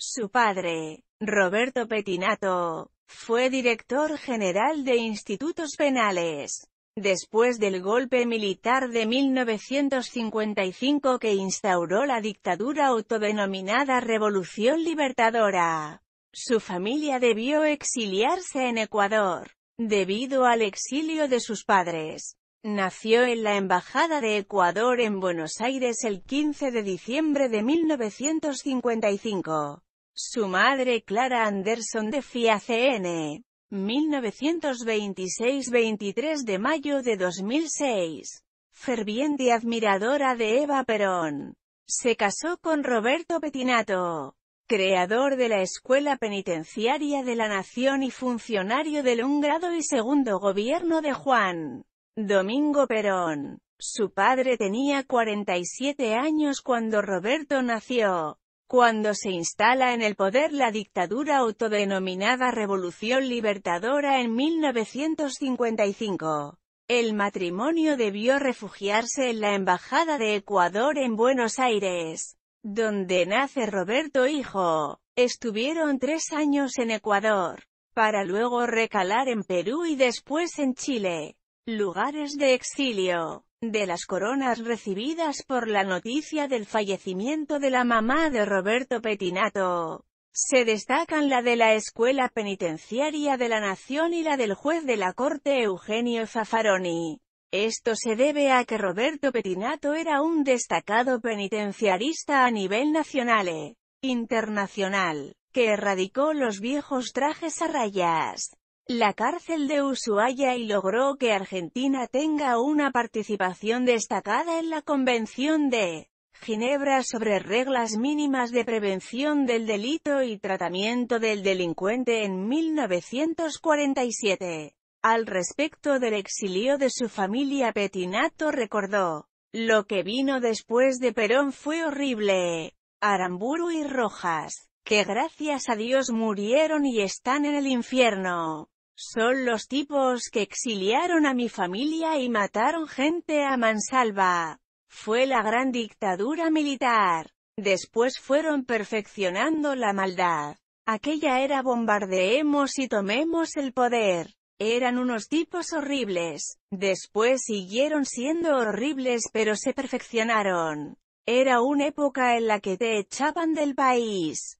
Su padre, Roberto Petinato, fue director general de institutos penales. Después del golpe militar de 1955 que instauró la dictadura autodenominada Revolución Libertadora, su familia debió exiliarse en Ecuador, debido al exilio de sus padres. Nació en la Embajada de Ecuador en Buenos Aires el 15 de diciembre de 1955. Su madre Clara Anderson de FIACN. 1926-23 de mayo de 2006. Ferviente admiradora de Eva Perón. Se casó con Roberto Petinato, creador de la Escuela Penitenciaria de la Nación y funcionario del un grado y segundo gobierno de Juan Domingo Perón. Su padre tenía 47 años cuando Roberto nació. Cuando se instala en el poder la dictadura autodenominada Revolución Libertadora en 1955, el matrimonio debió refugiarse en la Embajada de Ecuador en Buenos Aires, donde nace Roberto Hijo. Estuvieron tres años en Ecuador, para luego recalar en Perú y después en Chile. Lugares de exilio. De las coronas recibidas por la noticia del fallecimiento de la mamá de Roberto Petinato, se destacan la de la Escuela Penitenciaria de la Nación y la del juez de la corte Eugenio Fafaroni. Esto se debe a que Roberto Petinato era un destacado penitenciarista a nivel nacional e internacional, que erradicó los viejos trajes a rayas, la cárcel de Ushuaia y logró que Argentina tenga una participación destacada en la Convención de Ginebra sobre reglas mínimas de prevención del delito y tratamiento del delincuente en 1947. Al respecto del exilio de su familia Petinato recordó, lo que vino después de Perón fue horrible. Aramburu y Rojas, que gracias a Dios murieron y están en el infierno. Son los tipos que exiliaron a mi familia y mataron gente a mansalva. Fue la gran dictadura militar. Después fueron perfeccionando la maldad. Aquella era bombardeemos y tomemos el poder. Eran unos tipos horribles. Después siguieron siendo horribles pero se perfeccionaron. Era una época en la que te echaban del país.